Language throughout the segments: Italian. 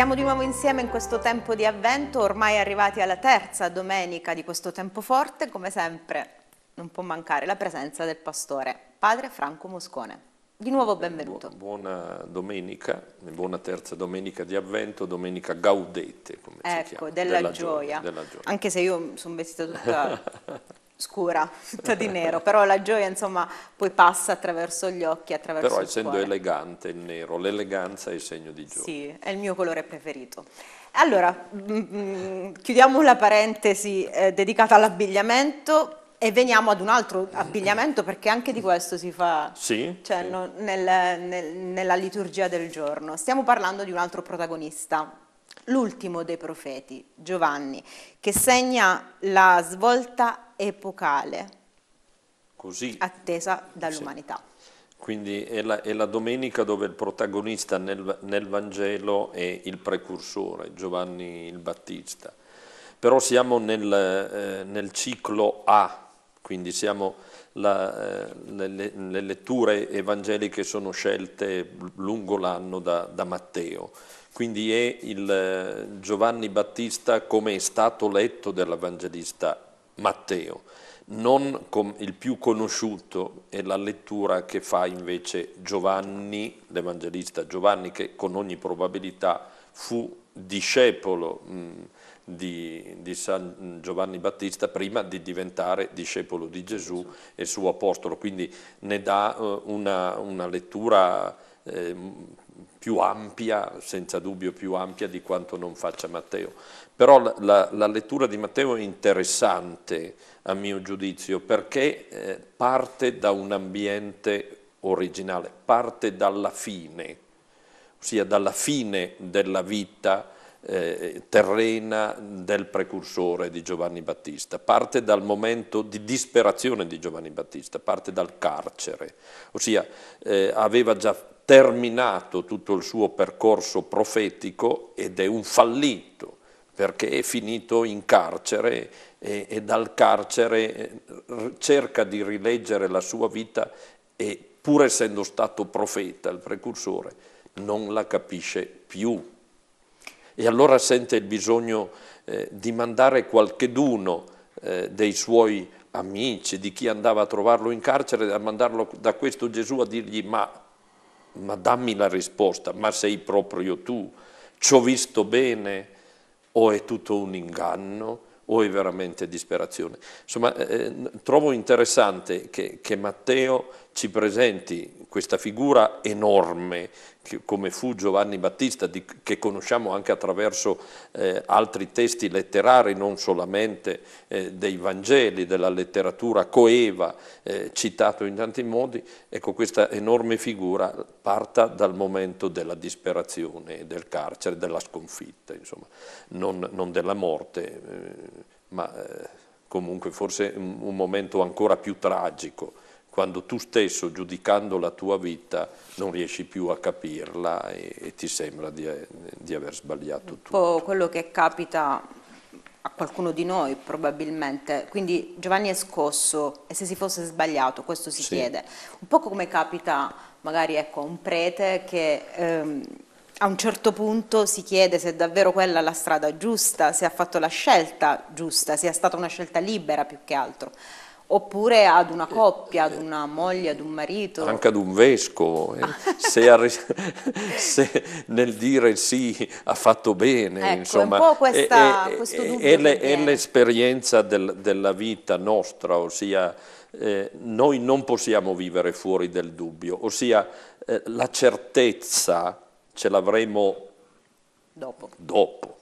Siamo di nuovo insieme in questo tempo di avvento, ormai arrivati alla terza domenica di questo tempo forte, come sempre non può mancare la presenza del pastore, padre Franco Moscone. Di nuovo benvenuto. Buona domenica, buona terza domenica di avvento, domenica gaudete, come ecco, si chiama. Ecco, della, gioia. della, gioia. Anche se io sono vestita tutta scura, tutta di nero, però la gioia insomma poi passa attraverso gli occhi, attraverso però, il cuore. Però essendo elegante il nero, l'eleganza è il segno di gioia. Sì, è il mio colore preferito. Allora, mm, mm, chiudiamo la parentesi eh, dedicata all'abbigliamento e veniamo ad un altro abbigliamento perché anche di questo si fa sì, cioè, sì. No, nel, nel, nella liturgia del giorno. Stiamo parlando di un altro protagonista, l'ultimo dei profeti, Giovanni, che segna la svolta epocale Così. attesa dall'umanità. Sì. Quindi è la, è la, domenica dove il protagonista nel, nel Vangelo è il precursore, Giovanni il Battista. Però siamo nel, eh, nel ciclo A, quindi siamo la, eh, le, le, letture evangeliche sono scelte lungo l'anno da, da Matteo quindi è il eh, Giovanni Battista come è stato letto dall'Evangelista Matteo, non il più conosciuto è la lettura che fa invece Giovanni, l'Evangelista Giovanni, che con ogni probabilità fu discepolo di, di, San Giovanni Battista prima di diventare discepolo di Gesù e suo apostolo, quindi ne dà eh, una, una lettura eh, più ampia, senza dubbio più ampia di quanto non faccia Matteo. Però la, la lettura di Matteo è interessante a mio giudizio perché eh, parte da un ambiente originale, parte dalla fine, ossia dalla fine della vita eh, terrena del precursore di Giovanni Battista, parte dal momento di disperazione di Giovanni Battista, parte dal carcere, ossia eh, aveva già terminato tutto il suo percorso profetico ed è un fallito perché è finito in carcere e, e dal carcere eh, cerca di rileggere la sua vita e pur essendo stato profeta, il precursore, non la capisce più. E allora sente il bisogno eh, di mandare qualcheduno eh, dei suoi amici, di chi andava a trovarlo in carcere, a mandarlo da questo Gesù a dirgli ma ma dammi la risposta, ma sei proprio tu, ci ho visto bene o è tutto un inganno? o è veramente disperazione? Insomma, eh, eh trovo interessante che, che, Matteo ci presenti questa figura enorme, che, come fu Giovanni Battista, di, che conosciamo anche attraverso eh, altri testi letterari, non solamente eh, dei Vangeli, della letteratura coeva, eh, citato in tanti modi, ecco questa enorme figura parta dal momento della disperazione, del carcere, della sconfitta, insomma, non, non della morte eh, ma eh, comunque forse un, un momento ancora più tragico, quando tu stesso giudicando la tua vita non riesci più a capirla e, e ti sembra di, eh, di aver sbagliato tutto. Un po' quello che capita a qualcuno di noi probabilmente, quindi Giovanni è scosso e se si fosse sbagliato questo si sì. chiede, un po' come capita magari ecco, un prete che... Ehm, a un certo punto si chiede se è davvero quella la strada giusta, se ha fatto la scelta giusta, se è stata una scelta libera più che altro, oppure ad una eh, coppia, ad eh. una moglie, ad un marito. Anche ad un vescovo, eh. se, se, nel dire sì ha fatto bene, ecco, insomma, è un po' questa, è, questo dubbio è, l'esperienza del, della vita nostra, ossia... Eh, noi non possiamo vivere fuori del dubbio, ossia eh, la certezza ce l'avremo dopo. dopo.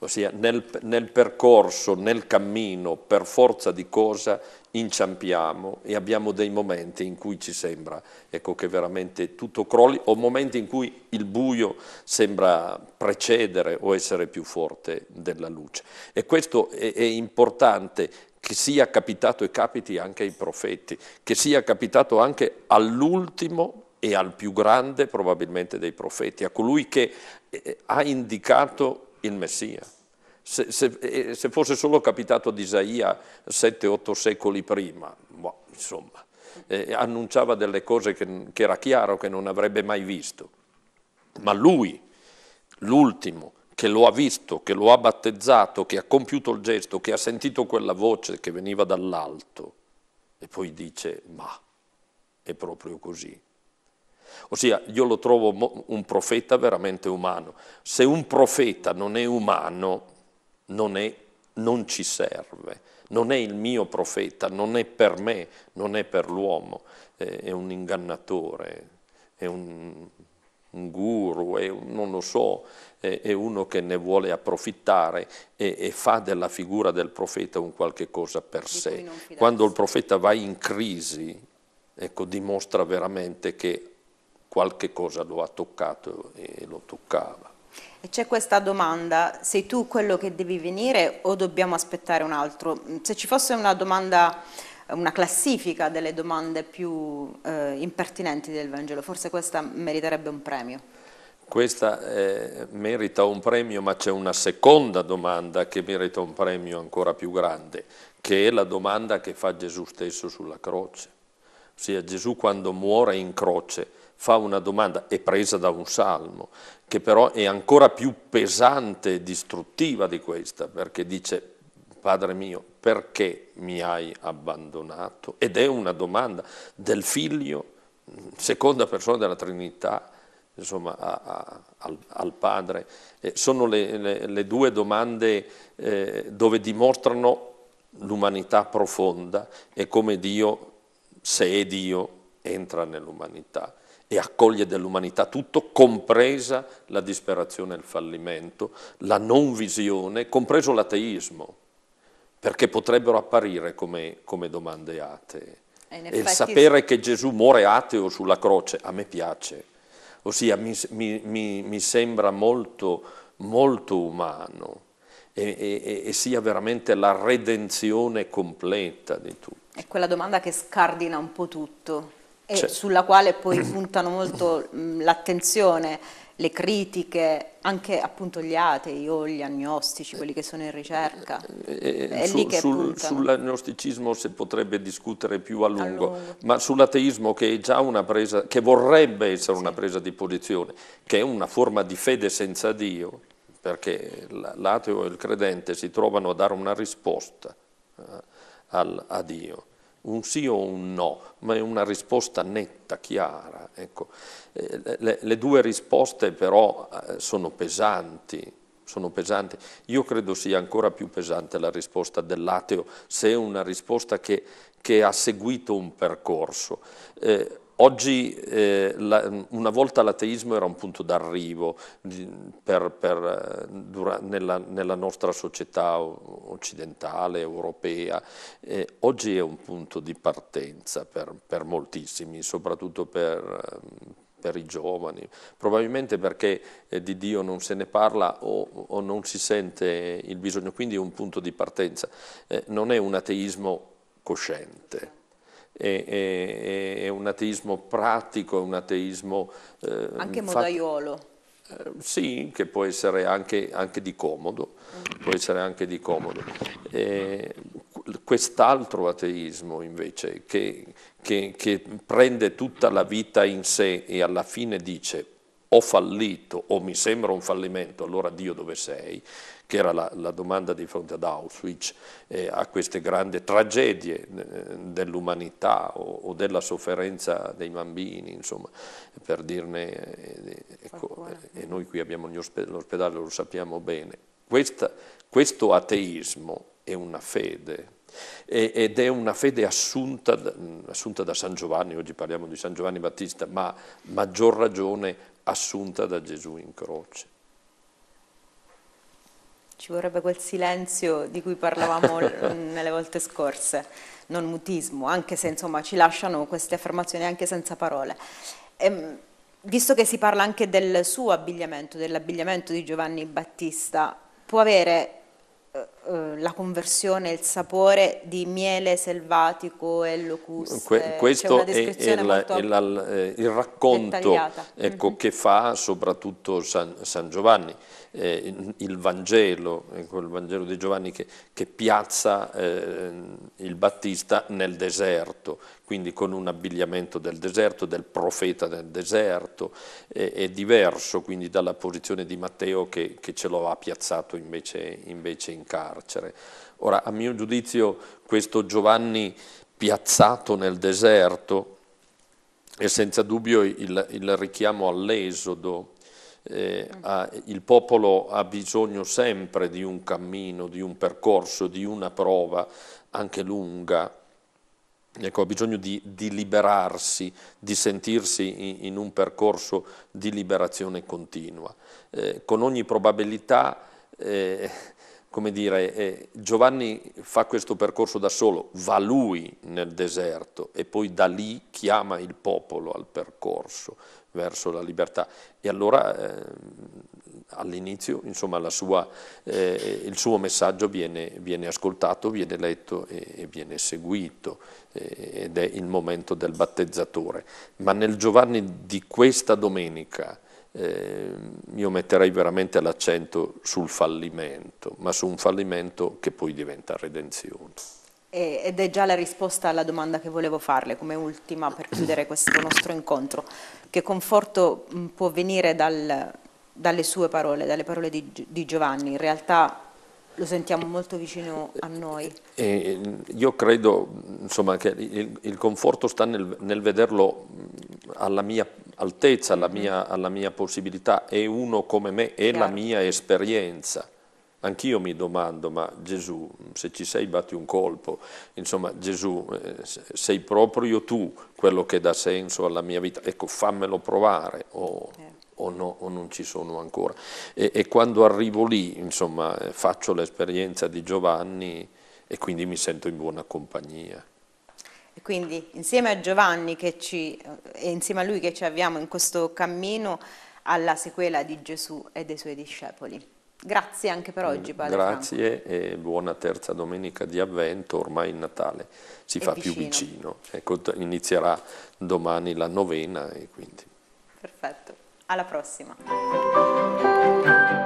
Ossia nel, nel percorso, nel cammino, per forza di cosa inciampiamo e abbiamo dei momenti in cui ci sembra ecco, che veramente tutto crolli o momenti in cui il buio sembra precedere o essere più forte della luce. E questo è, è importante che sia capitato e capiti anche ai profeti, che sia capitato anche all'ultimo e al più grande probabilmente dei profeti, a colui che eh, ha indicato il Messia. Se, se, eh, se fosse solo capitato ad Isaia 7-8 secoli prima, boh, insomma, eh, annunciava delle cose che, che era chiaro che non avrebbe mai visto. Ma lui, l'ultimo, che lo ha visto, che lo ha battezzato, che ha compiuto il gesto, che ha sentito quella voce che veniva dall'alto, e poi dice, ma è proprio così. Ossia, io lo trovo un profeta veramente umano. Se un profeta non è umano, non, è, non ci serve, non è il mio profeta, non è per me, non è per l'uomo, eh, è un ingannatore, è un, un guru, è, non lo so, è, è, uno che ne vuole approfittare e, e, fa della figura del profeta un qualche cosa per sé. Quando il profeta va in crisi, ecco, dimostra veramente che qualche cosa lo ha toccato e lo toccava. E c'è questa domanda, sei tu quello che devi venire o dobbiamo aspettare un altro? Mm, se ci fosse una domanda, eh, una classifica delle domande più eh, impertinenti del Vangelo, forse questa meriterebbe un premio. Questa eh, merita un premio, ma c'è una seconda domanda che merita un premio ancora più grande, che è la domanda che fa Gesù stesso sulla croce ossia Gesù quando muore in croce fa una domanda, è presa da un salmo, che però è ancora più pesante e distruttiva di questa, perché dice, Padre mio, perché mi hai abbandonato? Ed è una domanda del figlio, seconda persona della Trinità, insomma, a, a, al, al, Padre. Eh, sono le, le, le, due domande eh, dove dimostrano l'umanità profonda e come Dio se è Dio, entra nell'umanità e accoglie dell'umanità tutto, compresa la disperazione e il fallimento, la non visione, compreso l'ateismo, perché potrebbero apparire come, come domande atee. E, e il sapere che Gesù muore ateo sulla croce a me piace, ossia mi, mi, mi sembra molto, molto umano e, e, e sia veramente la redenzione completa di tutto. È quella domanda che scardina un po' tutto e certo. sulla quale poi puntano molto mm, l'attenzione le critiche, anche appunto gli atei o gli agnostici, quelli che sono in ricerca. E, eh, eh, eh, è su, lì che sul, sull'agnosticismo si potrebbe discutere più a lungo, a lungo. ma sull'ateismo che è già una presa, che vorrebbe essere sì. una presa di posizione, che è una forma di fede senza Dio, perché l'ateo e il credente si trovano a dare una risposta eh, a Dio, un sì o un no, ma è una risposta netta, chiara. Ecco. Eh, le, le due risposte però eh, sono pesanti, sono pesanti. Io credo sia ancora più pesante la risposta dell'ateo, se è una risposta che, che ha seguito un percorso. Eh, Oggi eh, la, una volta l'ateismo era un punto d'arrivo per, per, eh, dura, nella, nella, nostra società occidentale, europea, eh, oggi è un punto di partenza per, per moltissimi, soprattutto per, eh, per i giovani, probabilmente perché eh, di Dio non se ne parla o, o, non si sente il bisogno, quindi è un punto di partenza, eh, non è un ateismo cosciente è, è, è un ateismo pratico, è un ateismo... Eh, anche modaiolo. Eh, sì, che può essere anche, anche di comodo, mm. può essere anche di comodo. quest'altro ateismo invece che, che, che prende tutta la vita in sé e alla fine dice ho fallito o mi sembra un fallimento, allora Dio dove sei? Che era la, la domanda di fronte ad Auschwitz, eh, a queste grandi tragedie eh, dell'umanità o, o, della sofferenza dei bambini, insomma, per dirne, eh, eh ecco, eh, e noi qui abbiamo l'ospedale, lo sappiamo bene. Questa, questo ateismo è una fede ed è una fede assunta, assunta, da San Giovanni, oggi parliamo di San Giovanni Battista, ma maggior ragione assunta da Gesù in croce. Ci vorrebbe quel silenzio di cui parlavamo nelle volte scorse, non mutismo, anche se insomma ci lasciano queste affermazioni anche senza parole. E, ehm, visto che si parla anche del suo abbigliamento, dell'abbigliamento di Giovanni Battista, può avere eh, eh, la conversione, il sapore di miele selvatico e locuste. Que questo è, è, la, è la, il racconto ecco, mm -hmm. che fa soprattutto San, San Giovanni. Eh, il Vangelo, ecco, il Vangelo di Giovanni che, che piazza eh, il Battista nel deserto, quindi con un abbigliamento del deserto, del profeta del deserto, eh, è diverso quindi dalla posizione di Matteo che, che ce lo ha piazzato invece, invece in casa carcere. Ora, a mio giudizio, questo Giovanni piazzato nel deserto è senza dubbio il, il richiamo all'esodo. Eh, ha, il popolo ha bisogno sempre di un cammino, di un percorso, di una prova, anche lunga. Ecco, ha bisogno di, di liberarsi, di sentirsi in, in, un percorso di liberazione continua. Eh, con ogni probabilità eh, come dire, eh, Giovanni fa questo percorso da solo, va lui nel deserto e poi da lì chiama il popolo al percorso verso la libertà. E allora eh, all'inizio insomma, sua, eh, il suo messaggio viene, viene, ascoltato, viene letto e, e viene seguito eh, ed è il momento del battezzatore. Ma nel Giovanni di questa domenica, eh, io metterei veramente l'accento sul fallimento, ma su un fallimento che poi diventa redenzione. Ed è già la risposta alla domanda che volevo farle come ultima per chiudere questo nostro incontro. Che conforto mm, può venire dal, dalle sue parole, dalle parole di, di, Giovanni? In realtà lo sentiamo molto vicino a noi. E io credo insomma, che il, il, conforto sta nel, nel vederlo mm, alla mia altezza, alla mia, alla mia possibilità, e uno come me, è Chiaro. la mia esperienza. Anch'io mi domando, ma Gesù, se ci sei batti un colpo, insomma Gesù, eh, sei proprio tu quello che dà senso alla mia vita, ecco fammelo provare o, eh. o, no, o non ci sono ancora. E, e, quando arrivo lì, insomma, eh, faccio l'esperienza di Giovanni e quindi mi sento in buona compagnia quindi insieme a Giovanni ci, eh, e insieme a lui che ci avviamo in questo cammino alla sequela di Gesù e dei suoi discepoli. Grazie anche per oggi Padre Grazie Franco. e buona terza domenica di avvento, ormai il Natale si fa vicino. più vicino, ecco, inizierà domani la novena e quindi. Perfetto, alla prossima.